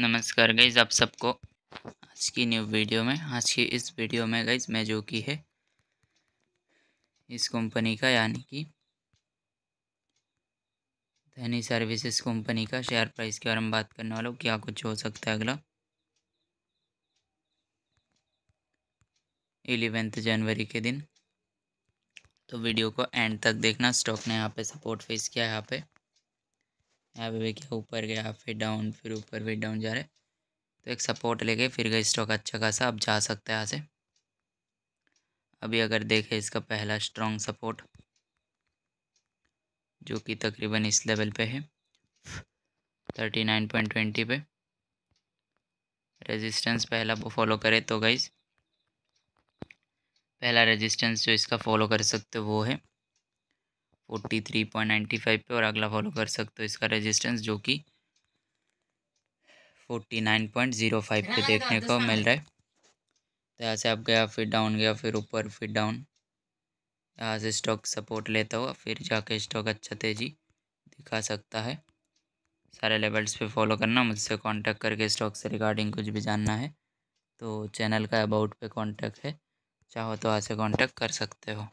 नमस्कार गईज़ आप सबको आज की न्यू वीडियो में आज की इस वीडियो में गईज मैं जो की है इस कंपनी का यानी कि धनी सर्विसेज कंपनी का शेयर प्राइस के बारे में बात करने वाला हूँ क्या कुछ हो सकता है अगला एलिवेंथ जनवरी के दिन तो वीडियो को एंड तक देखना स्टॉक ने यहाँ पे सपोर्ट फेस किया है यहाँ पे यहाँ पे देखिए ऊपर गया फिर डाउन फिर ऊपर फिर डाउन जा रहे तो एक सपोर्ट लेके फिर गए स्टॉक अच्छा खासा अब जा सकता है यहाँ से अभी अगर देखें इसका पहला स्ट्रॉन्ग सपोर्ट जो कि तकरीबन इस लेवल पे है थर्टी नाइन पॉइंट ट्वेंटी पे रेजिस्टेंस पहला फॉलो करे तो गई पहला रेजिस्टेंस जो इसका फॉलो कर सकते हो वो है forty three point ninety five पे और अगला फॉलो कर सकते हो इसका रेजिस्टेंस जो कि forty nine point zero five पे देखने को मिल रहा है तो यहाँ से आप गया फिर डाउन गया फिर ऊपर फिर डाउन यहाँ से स्टॉक सपोर्ट लेता हुआ फिर जाके स्टॉक अच्छा तेज़ी दिखा सकता है सारे लेवल्स पे फॉलो करना मुझसे कांटेक्ट करके स्टॉक से रिगार्डिंग कुछ भी जानना है तो चैनल का अबाउट पे कांटेक्ट है चाहो तो वहाँ से कॉन्टैक्ट कर सकते हो